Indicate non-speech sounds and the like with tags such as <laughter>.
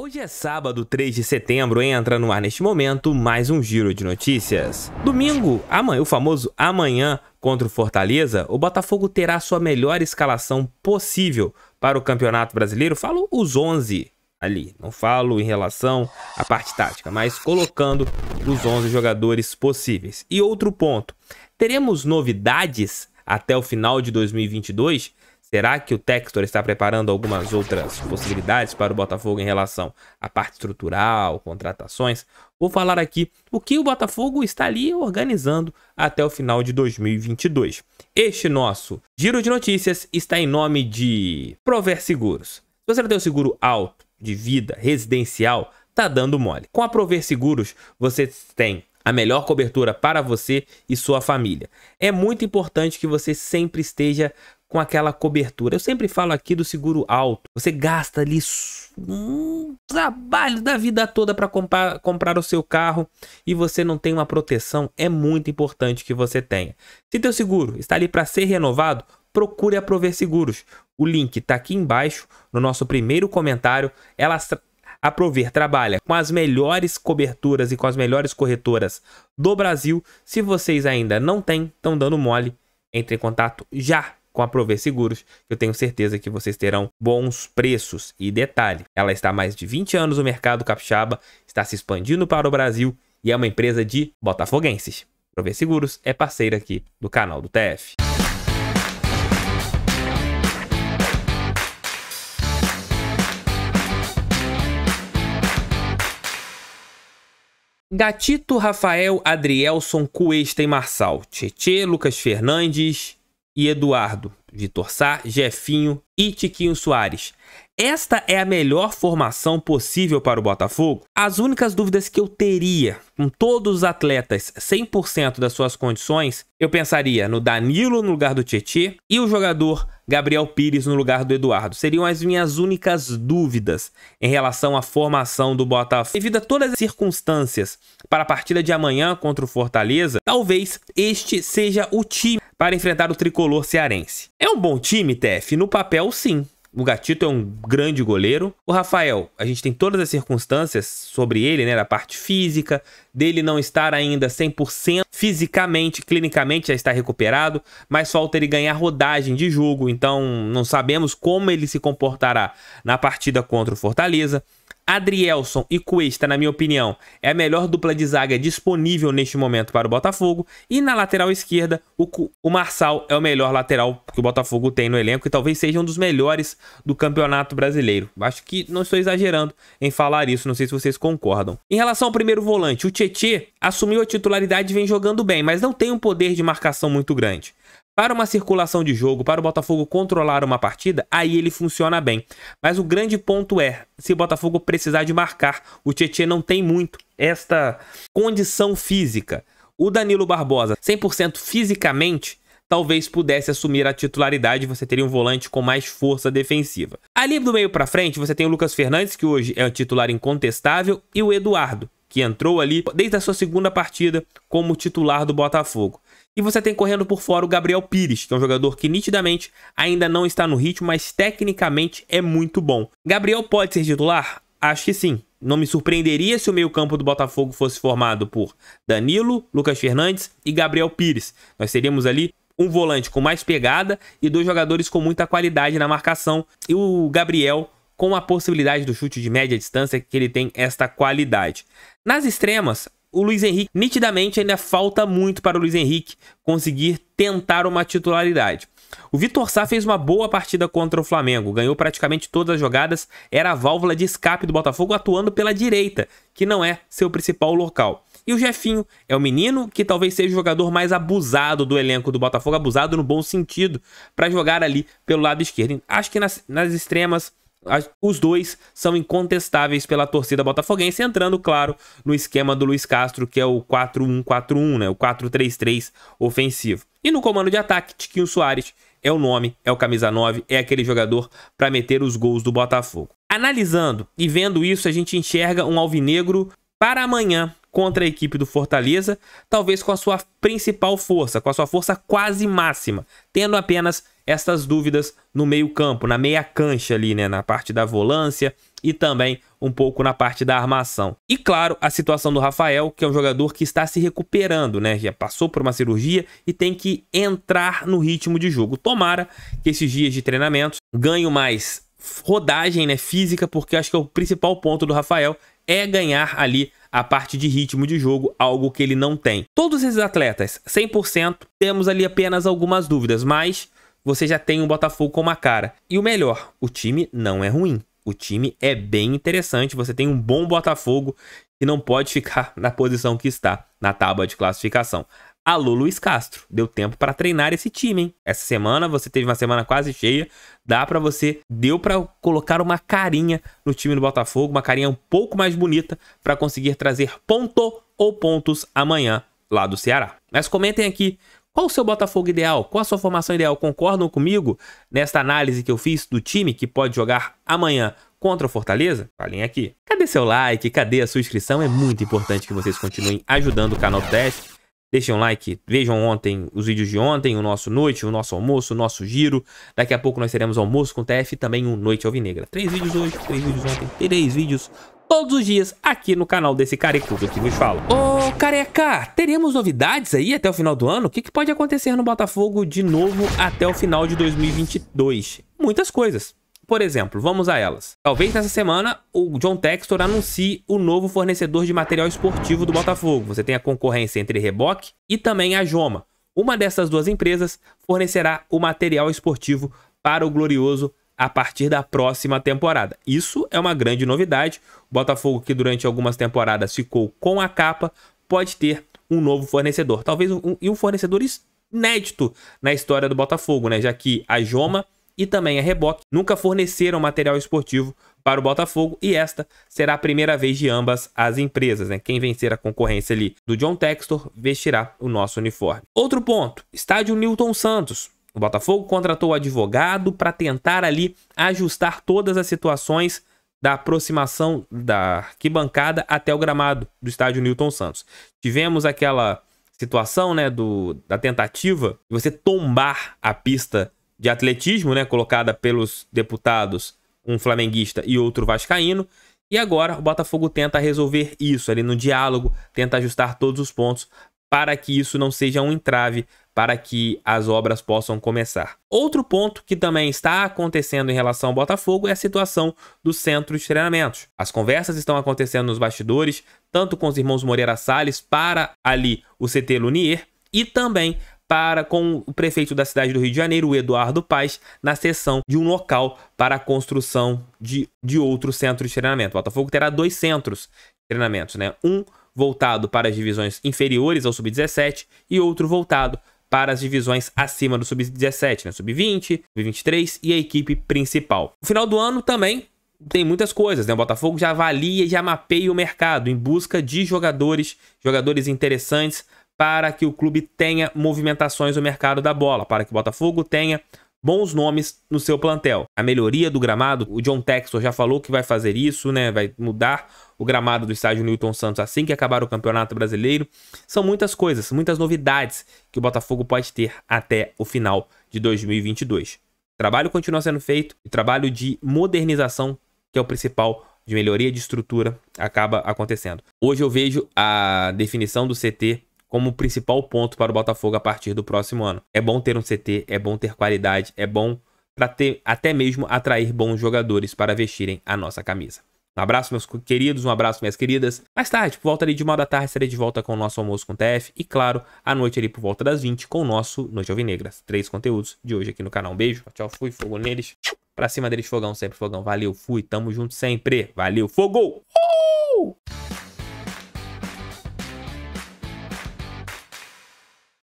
Hoje é sábado, 3 de setembro, entra no ar neste momento mais um giro de notícias. Domingo, amanhã, o famoso amanhã contra o Fortaleza, o Botafogo terá sua melhor escalação possível para o Campeonato Brasileiro. Falo os 11 ali, não falo em relação à parte tática, mas colocando os 11 jogadores possíveis. E outro ponto, teremos novidades até o final de 2022? Será que o Textor está preparando algumas outras possibilidades para o Botafogo em relação à parte estrutural, contratações? Vou falar aqui o que o Botafogo está ali organizando até o final de 2022. Este nosso giro de notícias está em nome de Prover Seguros. Se você não tem o seguro alto de vida residencial, tá dando mole. Com a Prover Seguros, você tem a melhor cobertura para você e sua família. É muito importante que você sempre esteja com aquela cobertura. Eu sempre falo aqui do seguro alto. Você gasta ali um trabalho da vida toda para comprar, comprar o seu carro e você não tem uma proteção. É muito importante que você tenha. Se teu seguro está ali para ser renovado, procure a Prover Seguros. O link está aqui embaixo no nosso primeiro comentário. Ela a Prover trabalha com as melhores coberturas e com as melhores corretoras do Brasil. Se vocês ainda não têm, estão dando mole, entre em contato já com a Prover Seguros, eu tenho certeza que vocês terão bons preços. E detalhe, ela está há mais de 20 anos no mercado capixaba, está se expandindo para o Brasil e é uma empresa de botafoguenses. Prover Seguros é parceira aqui do canal do TF. Gatito, Rafael, Adrielson, Cuesta e Marçal, Tietê, Lucas Fernandes, e Eduardo, Vitor Sá, Jefinho e Tiquinho Soares. Esta é a melhor formação possível para o Botafogo? As únicas dúvidas que eu teria com todos os atletas 100% das suas condições, eu pensaria no Danilo no lugar do Tietê e o jogador Gabriel Pires no lugar do Eduardo. Seriam as minhas únicas dúvidas em relação à formação do Botafogo. Devido a todas as circunstâncias para a partida de amanhã contra o Fortaleza, talvez este seja o time para enfrentar o tricolor cearense. É um bom time, TF? No papel, sim. O Gatito é um grande goleiro. O Rafael, a gente tem todas as circunstâncias sobre ele, né, da parte física, dele não estar ainda 100% fisicamente, clinicamente já está recuperado, mas falta ele ganhar rodagem de jogo, então não sabemos como ele se comportará na partida contra o Fortaleza. Adrielson e Cuesta, na minha opinião, é a melhor dupla de zaga disponível neste momento para o Botafogo. E na lateral esquerda, o, o Marçal é o melhor lateral que o Botafogo tem no elenco e talvez seja um dos melhores do Campeonato Brasileiro. Acho que não estou exagerando em falar isso, não sei se vocês concordam. Em relação ao primeiro volante, o Tietê assumiu a titularidade e vem jogando bem, mas não tem um poder de marcação muito grande. Para uma circulação de jogo, para o Botafogo controlar uma partida, aí ele funciona bem. Mas o grande ponto é, se o Botafogo precisar de marcar, o Tietchan não tem muito esta condição física. O Danilo Barbosa, 100% fisicamente, talvez pudesse assumir a titularidade, você teria um volante com mais força defensiva. Ali do meio para frente, você tem o Lucas Fernandes, que hoje é o titular incontestável, e o Eduardo, que entrou ali desde a sua segunda partida como titular do Botafogo. E você tem correndo por fora o Gabriel Pires, que é um jogador que nitidamente ainda não está no ritmo, mas tecnicamente é muito bom. Gabriel pode ser titular? Acho que sim. Não me surpreenderia se o meio-campo do Botafogo fosse formado por Danilo, Lucas Fernandes e Gabriel Pires. Nós teríamos ali um volante com mais pegada e dois jogadores com muita qualidade na marcação. E o Gabriel com a possibilidade do chute de média distância que ele tem esta qualidade. Nas extremas, o Luiz Henrique, nitidamente, ainda falta muito para o Luiz Henrique conseguir tentar uma titularidade. O Vitor Sá fez uma boa partida contra o Flamengo, ganhou praticamente todas as jogadas, era a válvula de escape do Botafogo atuando pela direita, que não é seu principal local. E o Jefinho é o menino que talvez seja o jogador mais abusado do elenco do Botafogo, abusado no bom sentido, para jogar ali pelo lado esquerdo. Acho que nas, nas extremas ah. Os dois são incontestáveis pela torcida botafoguense, entrando, claro, no esquema do Luiz Castro, que é o 4-1-4-1, né? o 4-3-3 ofensivo. E no comando de ataque, Tiquinho Soares é o nome, é o camisa 9, é aquele jogador para meter os gols do Botafogo. Analisando e vendo isso, a gente enxerga um alvinegro para amanhã, contra a equipe do Fortaleza, talvez com a sua principal força, com a sua força quase máxima, tendo apenas estas dúvidas no meio-campo, na meia cancha ali, né, na parte da volância e também um pouco na parte da armação. E claro, a situação do Rafael, que é um jogador que está se recuperando, né, já passou por uma cirurgia e tem que entrar no ritmo de jogo. Tomara que esses dias de treinamentos ganhe mais rodagem né, física, porque acho que é o principal ponto do Rafael é ganhar ali a parte de ritmo de jogo, algo que ele não tem. Todos esses atletas, 100%, temos ali apenas algumas dúvidas, mas você já tem o um Botafogo com uma cara. E o melhor, o time não é ruim. O time é bem interessante, você tem um bom Botafogo que não pode ficar <laughs> na posição que está na tábua de classificação. Alô, Luiz Castro. Deu tempo para treinar esse time, hein? Essa semana você teve uma semana quase cheia. Dá para você, deu para colocar uma carinha no time do Botafogo, uma carinha um pouco mais bonita para conseguir trazer ponto ou pontos amanhã lá do Ceará. Mas comentem aqui qual o seu Botafogo ideal? Qual a sua formação ideal? Concordam comigo nesta análise que eu fiz do time que pode jogar amanhã contra o Fortaleza? Falem aqui. Cadê seu like? Cadê a sua inscrição? É muito importante que vocês continuem ajudando o canal do Teste Deixem um like, vejam ontem os vídeos de ontem, o nosso noite, o nosso almoço, o nosso giro. Daqui a pouco nós teremos almoço com o TF e também um Noite Alvinegra. Três vídeos hoje, três vídeos ontem, três vídeos todos os dias aqui no canal desse carecudo que vos falo. Ô, careca, teremos novidades aí até o final do ano? O que, que pode acontecer no Botafogo de novo até o final de 2022? Muitas coisas. Por exemplo, vamos a elas. Talvez nessa semana o John Textor anuncie o novo fornecedor de material esportivo do Botafogo. Você tem a concorrência entre Reboque e também a Joma. Uma dessas duas empresas fornecerá o material esportivo para o Glorioso a partir da próxima temporada. Isso é uma grande novidade. O Botafogo, que durante algumas temporadas ficou com a capa, pode ter um novo fornecedor. Talvez um, um fornecedor inédito na história do Botafogo, né? Já que a Joma e também a reboque nunca forneceram material esportivo para o Botafogo e esta será a primeira vez de ambas as empresas. Né? Quem vencer a concorrência ali do John Textor vestirá o nosso uniforme. Outro ponto, estádio Newton Santos. O Botafogo contratou advogado para tentar ali ajustar todas as situações da aproximação da arquibancada até o gramado do estádio Newton Santos. Tivemos aquela situação, né, do, da tentativa de você tombar a pista de atletismo, né, colocada pelos deputados, um flamenguista e outro vascaíno. E agora o Botafogo tenta resolver isso ali no diálogo, tenta ajustar todos os pontos para que isso não seja um entrave para que as obras possam começar. Outro ponto que também está acontecendo em relação ao Botafogo é a situação do centro de treinamentos. As conversas estão acontecendo nos bastidores, tanto com os irmãos Moreira Salles para ali o CT Lunier e também para com o prefeito da cidade do Rio de Janeiro, o Eduardo Paz, na cessão de um local para a construção de, de outro centro de treinamento. O Botafogo terá dois centros de treinamento, né? Um voltado para as divisões inferiores ao sub-17 e outro voltado para as divisões acima do sub-17, né? sub-20, sub-23 e a equipe principal. No final do ano também tem muitas coisas, né? O Botafogo já avalia e já mapeia o mercado em busca de jogadores, jogadores interessantes para que o clube tenha movimentações no mercado da bola, para que o Botafogo tenha bons nomes no seu plantel. A melhoria do gramado, o John Textor já falou que vai fazer isso, né? Vai mudar o gramado do estádio Newton Santos assim que acabar o Campeonato Brasileiro. São muitas coisas, muitas novidades que o Botafogo pode ter até o final de 2022. O trabalho continua sendo feito e trabalho de modernização, que é o principal de melhoria de estrutura, acaba acontecendo. Hoje eu vejo a definição do CT como principal ponto para o Botafogo a partir do próximo ano. É bom ter um CT, é bom ter qualidade, é bom para ter até mesmo atrair bons jogadores para vestirem a nossa camisa. Um abraço, meus queridos, um abraço, minhas queridas. Mais tarde, por volta ali de uma da tarde, estarei de volta com o nosso almoço com o TF. E claro, à noite ali por volta das 20 com o nosso Noite Alvinegras. Três conteúdos de hoje aqui no canal. Um beijo, tchau, fui, fogo neles. Pra cima deles, fogão, sempre fogão. Valeu, fui, tamo junto sempre. Valeu, fogou. Uh!